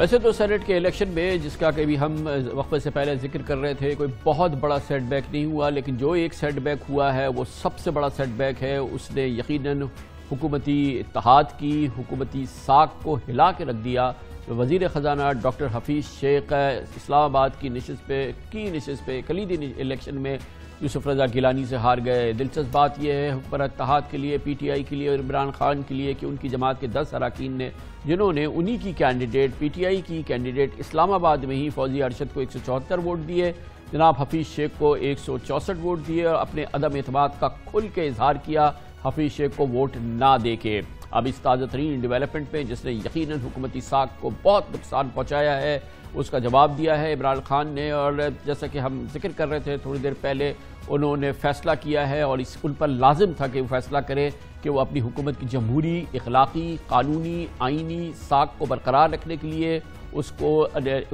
वैसे तो सेनेट के इलेक्शन में जिसका कभी हम वक्फे से पहले जिक्र कर रहे थे कोई बहुत बड़ा सेटबैक नहीं हुआ लेकिन जो एक सेटबैक हुआ है वो सबसे बड़ा सेटबैक है उसने यकीनन हुकूमती इतहाद की हुकूमती साख को हिला के रख दिया वजीर ख़जाना डॉक्टर हफीज़ शेख इस्लामाबाद की नशस्त पे की नशस्त पे कलीदी इलेक्शन में यूसुफ रजा गिलानी से हार गए दिलचस्प बात यह है पर इतहाद के लिए पी टी आई के लिए और इमरान खान के लिए कि उनकी जमात के दस अरकान ने जिन्होंने उन्हीं की कैंडिडेट पी टी आई की कैंडिडेट इस्लामाबाद में ही फौजी अरशद को एक सौ चौहत्तर वोट दिए जनाब हफीज़ शेख को एक सौ चौंसठ वोट दिए और अपने अदम अतमाद का खुल के इजहार किया हफीज़ शेख को वोट ना दे के अब इस ताज़ा तरीन डिवेलपमेंट में जिसने यकीन हुकूमती साख को बहुत नुकसान पहुँचाया है उसका जवाब दिया है इमरान खान ने और जैसा कि हम जिक्र कर रहे थे थोड़ी देर पहले उन्होंने फैसला किया है और इस उन पर लाजिम था कि वो फैसला करें कि वो अपनी हुकूमत की जमहूरी इखलाकी कानूनी आइनी साख को बरकरार रखने के लिए उसको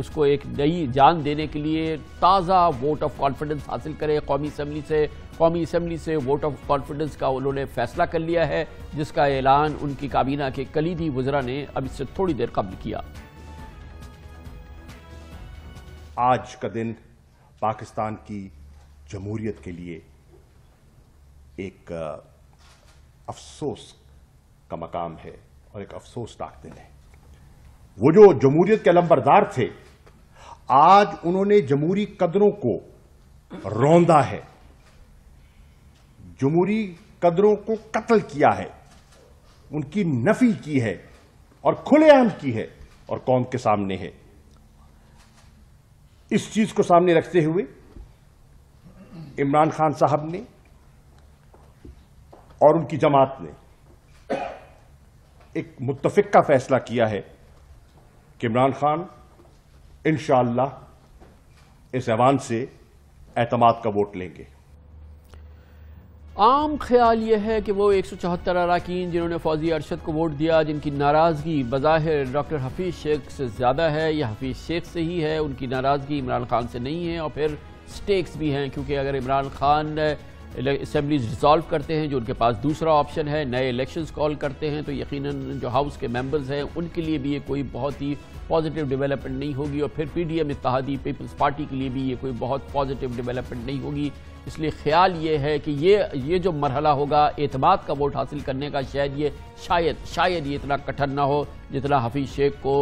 उसको एक नई जान देने के लिए ताज़ा वोट ऑफ कॉन्फिडेंस हासिल करें कौमी असम्बली से कौमी असम्बली से वोट ऑफ कॉन्फिडेंस का उन्होंने फैसला कर लिया है जिसका ऐलान उनकी काबीना के कलीदी वजरा ने अब इससे थोड़ी देर कबल किया आज का दिन पाकिस्तान की जमहूरियत के लिए एक अफसोस का मकाम है और एक अफसोसनाक दिन है वो जो जमहूरियत के लंबरदार थे आज उन्होंने जमहूरी कदरों को रौंदा है जमहूरी कदरों को कत्ल किया है उनकी नफी की है और खुलेआम की है और कौम के सामने है इस चीज को सामने रखते हुए इमरान खान साहब ने और उनकी जमात ने एक मुतफिक का फैसला किया है कि इमरान खान इन इस ऐवान से एतमाद का वोट लेंगे आम ख्याल यह है कि वो एक सौ चौहत्तर अरकान जिन्होंने फौजी अरशद को वोट दिया जिनकी नाराज़गी बज़ाहिर डॉक्टर हफीज़ शेख से ज़्यादा है या हफीज़ शेख से ही है उनकी नाराज़गी इमरान खान से नहीं है और फिर स्टेक्स भी हैं क्योंकि अगर इमरान खान असम्बली रिजॉल्व करते हैं जो उनके पास दूसरा ऑप्शन है नए इलेक्शन कॉल करते हैं तो यकीन जो हाउस के मेम्बर्स हैं उनके लिए भी ये कोई बहुत ही पॉजिटिव डेवलपमेंट नहीं होगी और फिर पी एम इतिहादी पीपल्स पार्टी के लिए भी ये कोई बहुत पॉजिटिव डेवलपमेंट नहीं होगी इसलिए ख्याल ये है कि ये ये जो मरहला होगा एतमाद का वोट हासिल करने का शायद ये शायद शायद ये इतना कठिन ना हो जितना हफीज़ शेख को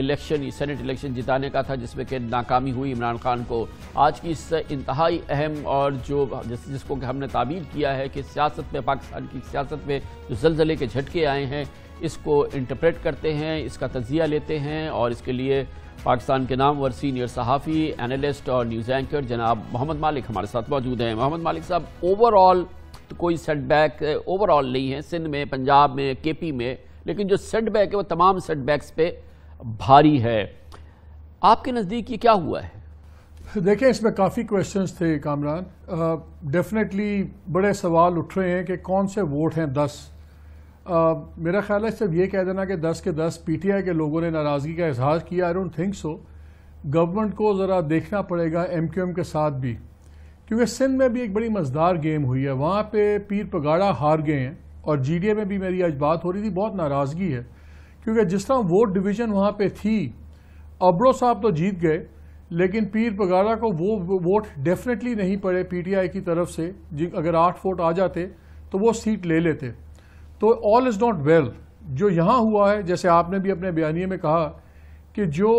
इलेक्शन सेनेट इलेक्शन जिताने का था जिसमें कि नाकामी हुई इमरान खान को आज की इस इंतहाई अहम और जो जिस, जिसको हमने ताबीर किया है कि सियासत में पाकिस्तान की सियासत में जो जलजले के झटके आए हैं इसको इंटरप्रेट करते हैं इसका तजिया लेते हैं और इसके लिए पाकिस्तान के नाम वर सीनियर सहाफ़ी एनालिस्ट और न्यूज़ एंकर जनाब मोहम्मद मालिक हमारे साथ मौजूद हैं मोहम्मद मालिक साहब ओवरऑल तो कोई सेटबैक ओवरऑल नहीं है सिंध में पंजाब में के पी में लेकिन जो सेटबैक है वो तमाम सेटबैक्स पे भारी है आपके नज़दीक ये क्या हुआ है देखें इसमें काफ़ी क्वेश्चन थे कामरान डेफिनेटली बड़े सवाल उठ रहे हैं कि कौन से वोट हैं दस आ, मेरा ख्याल है सिर्फ ये कह देना कि दस के टी पीटीआई के लोगों ने नाराज़गी का इजहार किया I don't think so government को ज़रा देखना पड़ेगा एमक्यूएम के साथ भी क्योंकि सिंध में भी एक बड़ी मज़ेदार गेम हुई है वहाँ पे पीर पगाड़ा हार गए हैं और जीडीए में भी मेरी आज बात हो रही थी बहुत नाराज़गी है क्योंकि जिस तरह वोट डिवीज़न वहाँ पर थी अब्रो साहब तो जीत गए लेकिन पीर पगाड़ा को वो वोट डेफिनेटली नहीं पड़े पीटीआई की तरफ से अगर आठ वोट आ जाते तो वो सीट ले लेते तो ऑल इज़ नॉट वेल जो यहाँ हुआ है जैसे आपने भी अपने बयानी में कहा कि जो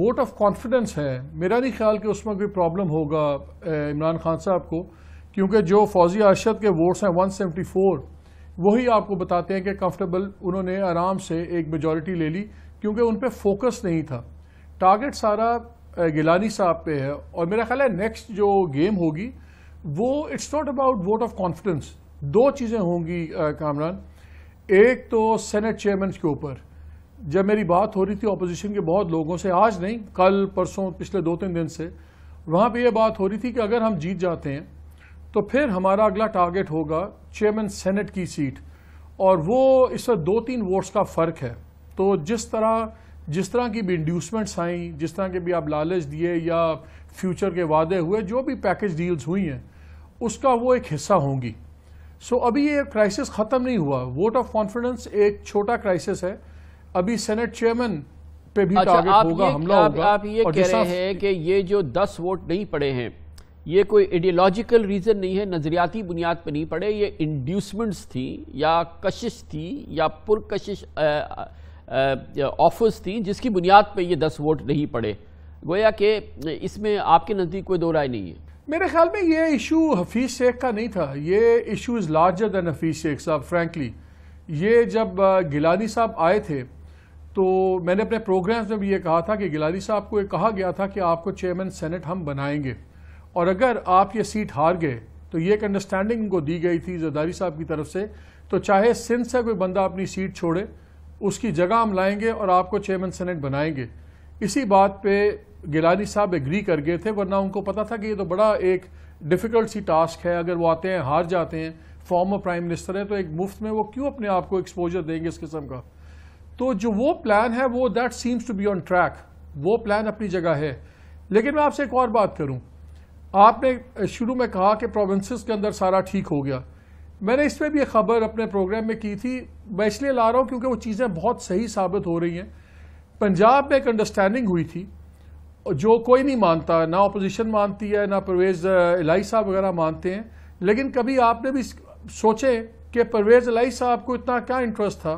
वोट ऑफ कॉन्फिडेंस है मेरा नहीं ख्याल कि उसमें कोई प्रॉब्लम होगा इमरान खान साहब को क्योंकि जो फौजी अरशद के वोट्स हैं 174 वही आपको बताते हैं कि कंफर्टेबल उन्होंने आराम से एक मेजॉरिटी ले ली क्योंकि उन पर फोकस नहीं था टारगेट सारा गिलानी साहब पे है और मेरा ख्याल है नेक्स्ट जो गेम होगी वो it's not about vote of confidence दो चीज़ें होंगी कामरान एक तो सेनेट चेयरमैन के ऊपर जब मेरी बात हो रही थी अपोजिशन के बहुत लोगों से आज नहीं कल परसों पिछले दो तीन दिन से वहाँ पे ये बात हो रही थी कि अगर हम जीत जाते हैं तो फिर हमारा अगला टारगेट होगा चेयरमैन सेनेट की सीट और वो इस वक्त दो तीन वोट्स का फ़र्क है तो जिस तरह जिस तरह की भी इंड्यूसमेंट्स आई जिस तरह के भी आप लालच दिए या फ्यूचर के वादे हुए जो भी पैकेज डील्स हुई हैं उसका वो एक हिस्सा होंगी सो so, अभी ये क्राइसिस ख़त्म नहीं हुआ वोट ऑफ कॉन्फिडेंस एक छोटा क्राइसिस है अभी सेनेट चेयरमैन पे भी अच्छा, टारगेट होगा हमला आप, होगा आप ये कह रहे हैं कि ये जो दस वोट नहीं पड़े हैं ये कोई आइडियोलॉजिकल रीज़न नहीं है नज़रियाती बुनियाद पर नहीं पड़े ये इंड्यूसमेंट्स थी या कशिश थी या पुरकशिश ऑफर्स थी जिसकी बुनियाद पर ये दस वोट नहीं पड़े गोया कि इसमें आपके नज़दीक कोई दो राय नहीं है मेरे ख्याल में ये इशू हफीज़ शेख का नहीं था ये issue is larger than Hafeez Shaikh साहब फ्रैंकली ये जब गिलानी साहब आए थे तो मैंने अपने प्रोग्राम्स में भी ये कहा था कि गिलानी साहब को ये कहा गया था कि आपको चेयरमैन सेनेट हम बनाएंगे और अगर आप ये सीट हार गए तो ये एक अंडरस्टैंडिंग उनको दी गई थी जरदारी साहब की तरफ से तो चाहे सिंध से कोई बंदा अपनी सीट छोड़े उसकी जगह हम लाएंगे और आपको चेयरमैन सेनेट बनाएंगे इसी बात पे गिलानी साहब एग्री कर गए थे वरना उनको पता था कि ये तो बड़ा एक डिफ़िकल्ट सी टास्क है अगर वो आते हैं हार जाते हैं फॉर्मर प्राइम मिनिस्टर हैं तो एक मुफ्त में वो क्यों अपने आप को एक्सपोजर देंगे इस किस्म का तो जो वो प्लान है वो that seems to be on track वो प्लान अपनी जगह है लेकिन मैं आपसे एक और बात करूं आपने शुरू में कहा कि प्रोविंसेस के अंदर सारा ठीक हो गया मैंने इस पर भी खबर अपने प्रोग्राम में की थी मैं इसलिए ला रहा हूँ क्योंकि वो चीज़ें बहुत सही साबित हो रही हैं पंजाब में एक अंडरस्टैंडिंग हुई थी जो कोई नहीं मानता ना अपोजिशन मानती है ना परवेज़ इलाई साहब वगैरह मानते हैं लेकिन कभी आपने भी सोचे कि परवेज़ इलाई साहब को इतना क्या इंटरेस्ट था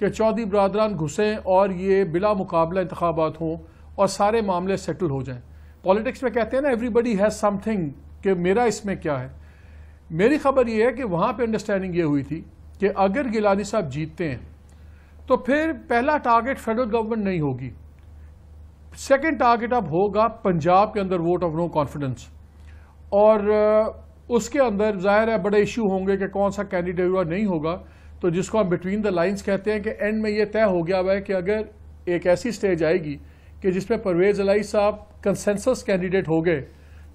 कि चौधरी बरदरान घुसें और ये बिला मुकाबला इंतबात हों और सारे मामले सेटल हो जाएं पॉलिटिक्स में कहते हैं ना एवरीबडी हैज़ समथिंग कि मेरा इसमें क्या है मेरी खबर ये है कि वहाँ पर अंडरस्टैंडिंग ये हुई थी कि अगर गिलानी साहब जीतते हैं तो फिर पहला टारगेट फेडरल गवर्नमेंट नहीं होगी सेकेंड टारगेट अब होगा पंजाब के अंदर वोट ऑफ नो कॉन्फिडेंस और उसके अंदर जाहिर है बड़े इशू होंगे कि कौन सा कैंडिडेट हुआ नहीं होगा तो जिसको हम बिटवीन द लाइंस कहते हैं कि एंड में ये तय हो गया हुआ है कि अगर एक ऐसी स्टेज आएगी कि जिसमें परवेज़ अलाई साहब कंसेंसस कैंडिडेट हो गए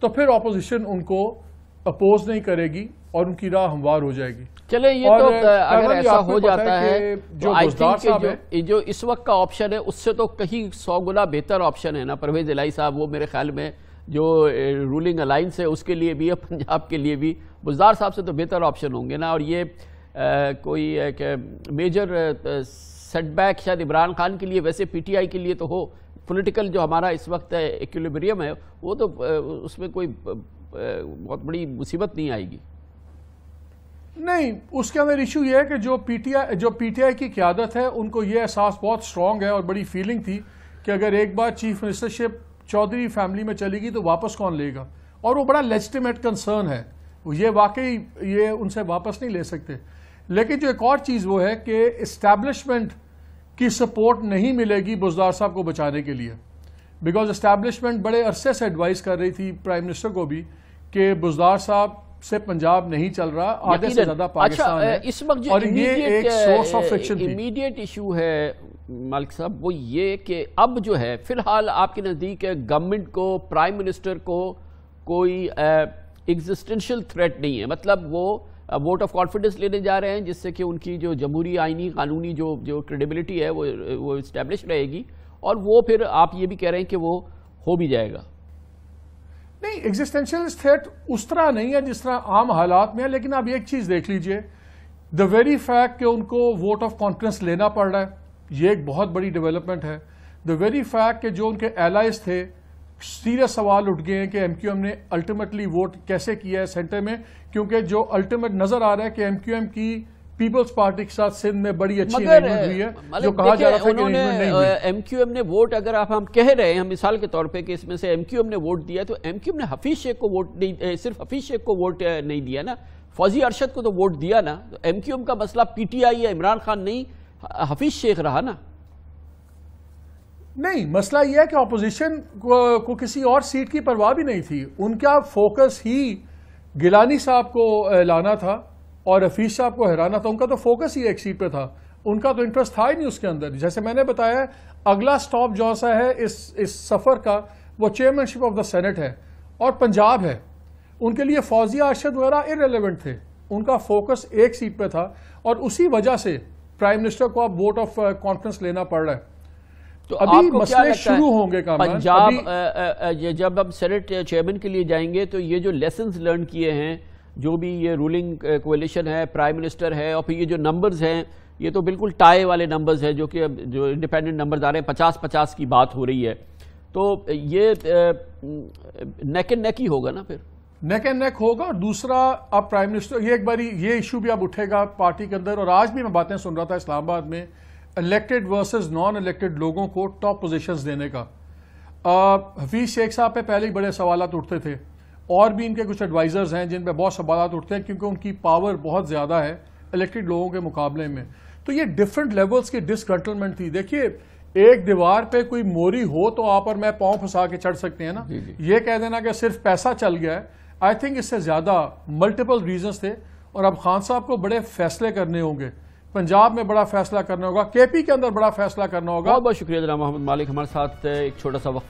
तो फिर ऑपोजिशन उनको अपोज नहीं करेगी और उनकी राह हमवार हो जाएगी चले ये तो अगर ऐसा हो जाता है जो आई जो, जो इस वक्त का ऑप्शन है उससे तो कहीं सौ गुना बेहतर ऑप्शन है ना परवेज इलाई साहब वो मेरे ख्याल में जो रूलिंग अलाइंस है उसके लिए भी पंजाब के लिए भी बुजदार साहब से तो बेहतर ऑप्शन होंगे ना और ये आ, कोई एक मेजर सेटबैक शायद इमरान खान के लिए वैसे पीटीआई के लिए तो हो पॉलिटिकल जो हमारा इस वक्त एक्विलिब्रियम है वो तो उसमें कोई बहुत बड़ी मुसीबत नहीं आएगी नहीं उसके अंदर इशू यह है कि जो पीटीआई जो पीटीआई की क्यादत है उनको ये एहसास बहुत स्ट्रांग है और बड़ी फीलिंग थी कि अगर एक बार चीफ मिनिस्टरशिप चौधरी फैमिली में चलेगी तो वापस कौन लेगा और वो बड़ा लेजिटिमेट कंसर्न है ये वाकई ये उनसे वापस नहीं ले सकते लेकिन जो एक और चीज़ वो है कि इस्टेब्लिशमेंट की सपोर्ट नहीं मिलेगी बुजदार साहब को बचाने के लिए बिकॉज इस्टेब्लिशमेंट बड़े अरसे से एडवाइस कर रही थी प्राइम मिनिस्टर को भी कि बुजदार साहब से पंजाब नहीं चल रहा आधे से ज्यादा पाकिस्तान अच्छा, है इस वक्त और ये एक source of friction immediate issue है मालिक साहब वो ये कि अब जो है फिलहाल आपके नज़दीक गवर्नमेंट को प्राइम मिनिस्टर को कोई एग्जिस्टेंशियल थ्रेट नहीं है मतलब वो वोट ऑफ कॉन्फिडेंस लेने जा रहे हैं जिससे कि उनकी जो जमहूरी आइनी कानूनी जो जो क्रेडिबिलिटी है वो वो इस्टेब्लिश रहेगी और वो फिर आप ये भी कह रहे हैं कि वो हो भी जाएगा नहीं एग्जिस्टेंशियल थ्रेट उस तरह नहीं है जिस तरह आम हालात में है लेकिन आप एक चीज देख लीजिए द वेरी फैक्ट कि उनको वोट ऑफ कॉन्फिडेंस लेना पड़ रहा है ये एक बहुत बड़ी डेवलपमेंट है द वेरी फैक्ट कि जो उनके एलाइज थे सीरियस सवाल उठ गए हैं कि एमक्यूएम ने अल्टीमेटली वोट कैसे किया है सेंटर में क्योंकि जो अल्टीमेट नजर आ रहा है कि एमक्यूएम की पीपल्स पार्टी के साथ सिंध में बड़ी अच्छी मगर, हुई है मतलब जो कहा जा रहा था उन्होंने एम एमक्यूएम ने वोट अगर आप हम कह रहे हैं हम मिसाल के तौर पे कि इसमें से एम ने वोट दिया तो एम ने हफीज शेख को वोट नहीं सिर्फ हफीज शेख को वोट नहीं दिया ना फौजी अरशद को तो वोट दिया ना तो एम का मसला पीटीआई या इमरान खान नहीं हफीज शेख रहा ना नहीं मसला यह है कि अपोजिशन को, को किसी और सीट की परवाह भी नहीं थी उनका फोकस ही गिलानी साहब को लाना था और रफीज साहब को हैराना था उनका तो फोकस ही एक सीट पे था उनका तो इंटरेस्ट था ही नहीं उसके अंदर जैसे मैंने बताया अगला स्टॉप जो सा है इस इस सफ़र का वो चेयरमैनशिप ऑफ द सेनेट है और पंजाब है उनके लिए फौजी अरशद वगैरह इरेलीवेंट थे उनका फोकस एक सीट पे था और उसी वजह से प्राइम मिनिस्टर को अब वोट ऑफ कॉन्फिडेंस लेना पड़ रहा है तो अभी मसले शुरू होंगे हाँ? पंजाब ये जब हम सेनेट चेयरमैन के लिए जाएंगे तो ये जो लेसन लर्न किए हैं जो भी ये रूलिंग कोलिशन uh, है प्राइम मिनिस्टर है और फिर ये जो नंबर्स हैं ये तो बिल्कुल टाए वाले नंबर्स हैं जो कि अब जो इंडिपेंडेंट नंबर्स आ रहे हैं पचास पचास की बात हो रही है तो ये नेक एंड नेक ही होगा ना फिर नेक एंड नेक होगा और दूसरा अब प्राइम मिनिस्टर ये एक बारी ये इशू भी अब उठेगा पार्टी के अंदर और आज भी मैं बातें सुन रहा था इस्लामाबाद में इलेक्टेड वर्सेज नॉन इलेक्टेड लोगों को टॉप पोजिशन देने का हफीज शेख साहब पे पहले ही बड़े सवाल उठते थे और भी इनके कुछ एडवाइज़र्स हैं जिन पर बहुत सवाल उठते हैं क्योंकि उनकी पावर बहुत ज़्यादा है इलेक्टेड लोगों के मुकाबले में तो ये डिफरेंट लेवल्स की डिसकंटलमेंट थी देखिए एक दीवार पे कोई मोरी हो तो आप और मैं पाँव फंसा के चढ़ सकते हैं ना ये कह देना कि सिर्फ पैसा चल गया है आई थिंक इससे ज़्यादा मल्टीपल रीजन्स थे और अब खान साहब को बड़े फैसले करने होंगे पंजाब में बड़ा फैसला करना होगा केपी के अंदर बड़ा फैसला करना होगा बहुत बहुत शुक्रिया जनाब मोहम्मद मालिक हमारे साथ एक छोटा सा वक्त